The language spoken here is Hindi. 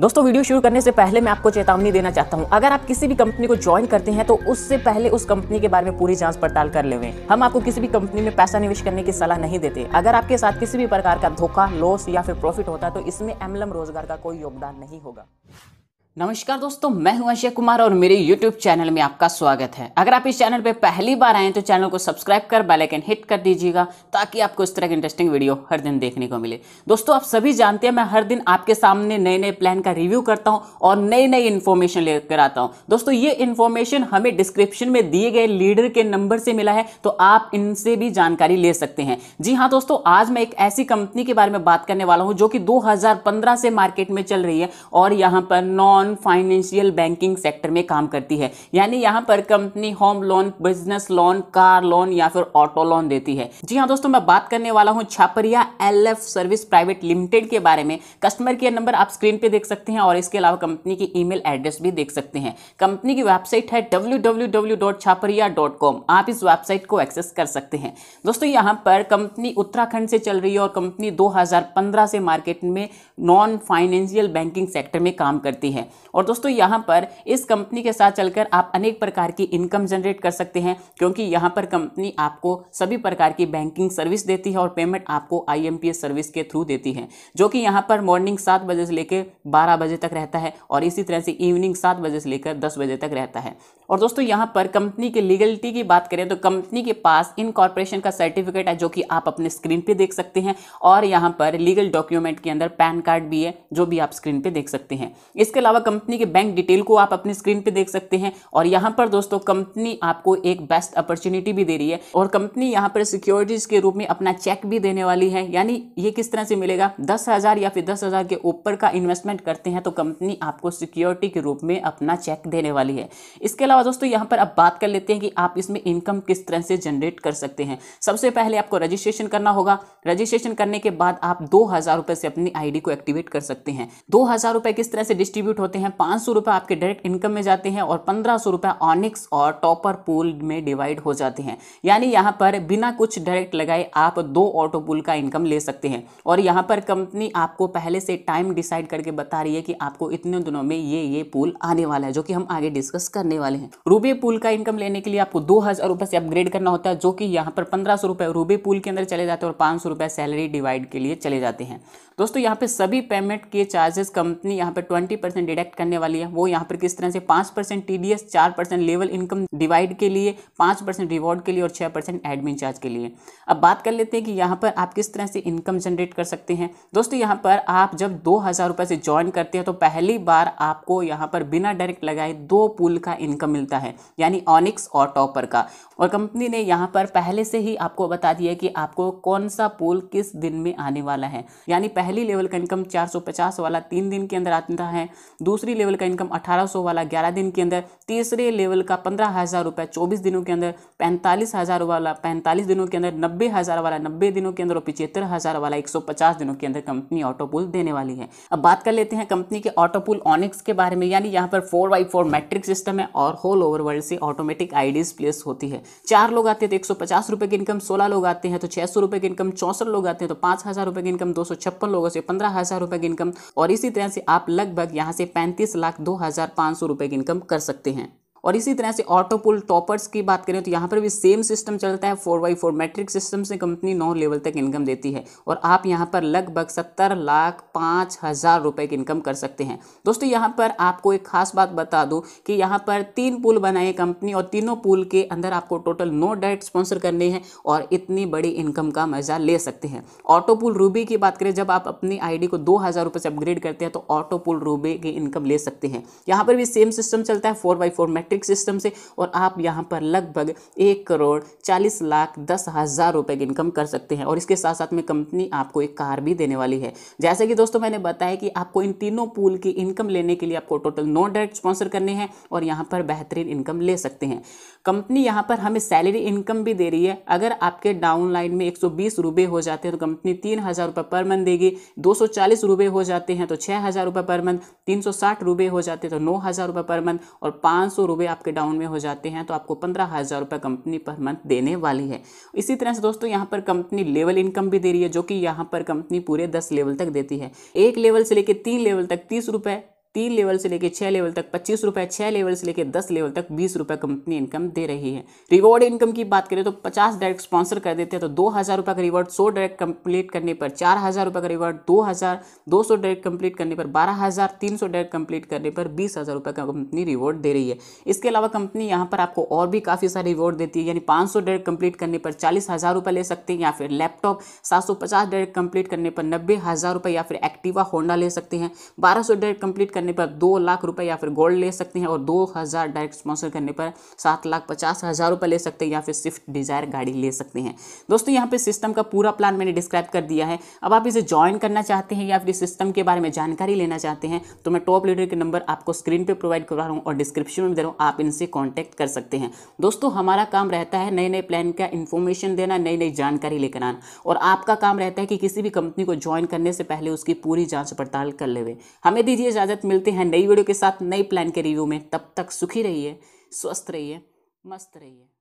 दोस्तों वीडियो शुरू करने से पहले मैं आपको चेतावनी देना चाहता हूं अगर आप किसी भी कंपनी को ज्वाइन करते हैं तो उससे पहले उस कंपनी के बारे में पूरी जांच पड़ताल कर ले हम आपको किसी भी कंपनी में पैसा निवेश करने की सलाह नहीं देते अगर आपके साथ किसी भी प्रकार का धोखा लॉस या फिर प्रॉफिट होता है तो इसमें एमलम रोजगार का कोई योगदान नहीं होगा नमस्कार दोस्तों मैं हूं अजय कुमार और मेरे यूट्यूब चैनल में आपका स्वागत है अगर आप इस चैनल पर पहली बार आए तो चैनल को सब्सक्राइब कर बेल आइकन हिट कर दीजिएगा ताकि आपको इस तरह की इंटरेस्टिंग वीडियो हर दिन देखने को मिले दोस्तों आप सभी जानते हैं मैं हर दिन आपके सामने नए नए प्लान का रिव्यू करता हूँ और नई नई इन्फॉर्मेशन लेकर आता हूँ दोस्तों ये इन्फॉर्मेशन हमें डिस्क्रिप्शन में दिए गए लीडर के नंबर से मिला है तो आप इनसे भी जानकारी ले सकते हैं जी हाँ दोस्तों आज मैं एक ऐसी कंपनी के बारे में बात करने वाला हूँ जो कि दो से मार्केट में चल रही है और यहाँ पर non non financial banking sector में काम करती है यानी यहाँ पर company home loan business loan car loan या फिर ऑटो लोन देती है जी हाँ दोस्तों मैं बात करने वाला हूँ Chhapariya L service private limited के बारे में कस्टमर केयर नंबर आप स्क्रीन पे देख सकते हैं और इसके अलावा कंपनी की ईमेल एड्रेस भी देख सकते हैं कंपनी की वेबसाइट है डब्ल्यू आप इस वेबसाइट को एक्सेस कर सकते हैं दोस्तों यहाँ पर कंपनी उत्तराखंड से चल रही है और कंपनी 2015 से मार्केट में नॉन फाइनेंशियल बैंकिंग सेक्टर में काम करती है और दोस्तों यहाँ पर इस कंपनी के साथ चलकर आप अनेक प्रकार की इनकम जनरेट कर सकते हैं क्योंकि यहाँ पर कंपनी आपको सभी प्रकार की बैंकिंग सर्विस देती है और पेमेंट आपको आई सर्विस के थ्रू देती है जो कि यहाँ पर मॉर्निंग सात बजे से लेकर बारह बजे तक रहता है और इसी तरह से इवनिंग सात बजे से लेकर दस बजे तक रहता है और दोस्तों यहाँ पर कंपनी की लीगलिटी की बात करें तो कंपनी के पास इन कॉरपोरेशन का सर्टिफिकेट है जो कि आप अपने स्क्रीन पे देख सकते हैं और यहाँ पर लीगल डॉक्यूमेंट के अंदर पैन कार्ड भी है जो भी आप स्क्रीन पे देख सकते हैं इसके अलावा अलावा कंपनी के बैंक डिटेल को आप अपनी स्क्रीन पे देख सकते हैं और यहाँ पर दोस्तों कंपनी आपको एक बेस्ट अपॉर्चुनिटी भी दे रही है और कंपनी यहाँ पर सिक्योरिटीज के रूप में अपना चेक भी देने वाली है यानी ये किस तरह से मिलेगा दस हजार या फिर दस हजार के ऊपर का इन्वेस्टमेंट करते हैं तो कंपनी आपको सिक्योरिटी के रूप में अपना चेक देने वाली है इसके अलावा दोस्तों यहाँ पर आप बात कर लेते हैं कि आप इसमें इनकम किस तरह से जनरेट कर सकते हैं सबसे पहले आपको रजिस्ट्रेशन करना होगा रजिस्ट्रेशन करने के बाद आप दो हजार रुपये से अपनी आईडी को एक्टिवेट कर सकते हैं दो हजार रुपये किस तरह से डिस्ट्रीब्यूट होता होते हैं पाँच सौ रुपये आपके डायरेक्ट इनकम में जाते हैं और पंद्रह सौ रुपये ऑनिक्स और टॉपर पूल में डिवाइड हो जाते हैं यानी यहाँ पर बिना कुछ डायरेक्ट लगाए आप दो ऑटो पूल का इनकम ले सकते हैं और यहाँ पर कंपनी आपको पहले से टाइम डिसाइड करके बता रही है कि आपको इतने दिनों में ये ये पूल आने वाला है जो कि हम आगे डिस्कस करने वाले हैं रूबे पूल का इनकम लेने के लिए आपको दो हज़ार से अपग्रेड करना होता है जो कि यहाँ पर पंद्रह सौ रुपये रूबे पूल के अंदर चले जाते हैं और पाँच सौ रुपये सैलरी डिवाइड के लिए चले जाते हैं दोस्तों यहाँ पे सभी पेमेंट के चार्जेस कंपनी यहाँ पे ट्वेंटी परसेंट डिडक्ट करने वाली है वो यहाँ पर किस तरह से पाँच परसेंट टी डी एस चार परसेंट लेवल इनकम डिवाइड के लिए पाँच परसेंट रिवॉर्ड के लिए और छः परसेंट एडमिन चार्ज के लिए अब बात कर लेते हैं कि यहाँ पर आप किस तरह से इनकम जनरेट कर सकते हैं दोस्तों यहाँ पर आप जब दो हज़ार रुपये से ज्वाइन करते हैं तो पहली बार आपको यहाँ पर बिना डायरेक्ट लगाए दो पुल का इनकम मिलता है यानी ऑनिक्स और टॉपर का और कंपनी ने यहाँ पर पहले से ही आपको बता दिया कि आपको कौन सा पुल किस दिन में आने वाला है यानी पहली लेवल का इनकम 450 वाला तीन दिन के अंदर आता है दूसरी लेवल का इनकम 1800 वाला 11 दिन के अंदर तीसरे लेवल का पंद्रह हज़ार रुपये चौबीस दिनों के अंदर पैंतालीस हज़ार वाला पैंतालीस दिनों के अंदर नब्बे हज़ार वाला नब्बे दिनों के अंदर और पिछहत्तर हज़ार वाला एक सौ पचास दिनों के अंदर कंपनी ऑटो पुल देने वाली है अब बात कर लेते हैं कंपनी के ऑटो पुल ऑनिक्स के बारे में यानी यहाँ पर four by four matrix system है और होल ओवर वर्ल्ड से ऑटोमेटिक आईडीज प्लेस होती है चार लोग आते हैं तो एक सौ पचास रुपये की इनकम सोलह लोग आते हैं तो छः सौ रुपये की इनकम चौसठ लोग आते हैं तो पाँच हज़ार रुपये की इनकम दो सौ छप्पन लोगों से पंद्रह हज़ार रुपये की इनकम और इसी तरह से आप लगभग यहाँ से पैंतीस लाख दो हज़ार पाँच सौ रुपये की इनकम कर सकते हैं और इसी तरह से ऑटो पुल टॉपर्स की बात करें तो यहाँ पर भी सेम सिस्टम चलता है four by four matrix system से कंपनी नौ लेवल तक इनकम देती है और आप यहाँ पर लगभग सत्तर लाख पाँच हज़ार रुपये की इनकम कर सकते हैं दोस्तों यहाँ पर आपको एक खास बात बता दूँ कि यहाँ पर तीन पुल बनाए कंपनी और तीनों पुल के अंदर आपको टोटल नो डेट स्पॉन्सर करने हैं और इतनी बड़ी इनकम का मज़ा ले सकते हैं ऑटो पुल रूबी की बात करें जब आप अपनी आई को दो हज़ार से अपग्रेड करते हैं तो ऑटो पुल रूबी की इनकम ले सकते हैं यहाँ पर भी सेम सिस्टम चलता है four by four electric system से और आप यहाँ पर लगभग एक करोड़ चालीस लाख दस हज़ार रुपये की इनकम कर सकते हैं और इसके साथ साथ में कंपनी आपको एक कार भी देने वाली है जैसे कि दोस्तों मैंने बताया कि आपको इन तीनों पूल की इनकम लेने के लिए आपको टोटल नो डेट स्पॉन्सर करने हैं और यहाँ पर बेहतरीन इनकम ले सकते हैं कंपनी यहाँ पर हमें सैलरी इनकम भी दे रही है अगर आपके डाउन लाइन में एक सौ हो जाते हैं तो कंपनी तीन हज़ार पर मंथ देगी दो सौ हो जाते हैं तो छः हज़ार पर मंथ तीन सौ हो जाते हैं तो नौ हज़ार पर मंथ और पाँच सौ वे आपके डाउन में हो जाते हैं तो आपको पंद्रह हज़ार रुपये कंपनी पर मंथ देने वाली है इसी तरह से दोस्तों यहाँ पर कंपनी लेवल इनकम भी दे रही है जो कि यहाँ पर कंपनी पूरे दस लेवल तक देती है एक लेवल से लेकर तीन लेवल तक तीस रुपये तीन लेवल से लेकर छः लेवल तक पच्चीस रुपये छः लेवल से लेकर दस लेवल तक बीस रुपये कंपनी इनकम दे रही है रिवॉर्ड इनकम की बात करें तो पचास डायरेक्ट स्पॉन्सर कर देते हैं तो दो हज़ार रुपये का रिवॉर्ड सौ डायरेक्ट कंप्लीट करने पर चार हज़ार रुपये का रिवॉर्ड दो हज़ार दो सौ डायरेक्ट कंप्लीट करने पर बारह हज़ार तीन सौ डायरेक्ट कंप्लीट करने पर बीस हज़ार रुपये का कंपनी रिवॉर्ड दे रही है इसके अलावा कंपनी यहाँ पर आपको और भी काफ़ी सारे रिवॉर्ड देती है यानी पाँच सौ डायरेक्ट कंप्लीट करने पर चालीस हज़ार रुपये ले सकते हैं या फिर लैपटॉप सात सौ पचास डायरेक्ट कंप्लीट करने पर नब्बे हज़ार रुपये या फिर एक्टिवा होंडा ले सकते हैं बारह सौ डायरेक्ट कंप्लीट करने पर दो लाख रुपए या फिर गोल्ड ले सकते हैं और दो हज़ार डायरेक्ट स्पॉन्सर करने पर सात लाख पचास हज़ार रुपये ले सकते हैं या फिर स्विफ्ट डिज़ायर गाड़ी ले सकते हैं दोस्तों यहाँ पे सिस्टम का पूरा प्लान मैंने डिस्क्राइब कर दिया है अब आप इसे ज्वाइन करना चाहते हैं या फिर सिस्टम के बारे में जानकारी लेना चाहते हैं तो मैं टॉप लीडर के नंबर आपको स्क्रीन पर प्रोवाइड करवा रहा हूँ और डिस्क्रिप्शन में दे रहा हूँ आप इनसे कॉन्टैक्ट कर सकते हैं दोस्तों हमारा काम रहता है नए नए प्लान का इन्फॉर्मेशन देना नई नई जानकारी लेकर आना और आपका काम रहता है कि किसी भी कंपनी को ज्वाइन करने से पहले उसकी पूरी जाँच पड़ताल कर ले हमें दीजिए इजाज़त मिलते हैं नई वीडियो के साथ नई प्लान के रिव्यू में तब तक सुखी रहिए स्वस्थ रहिए मस्त रहिए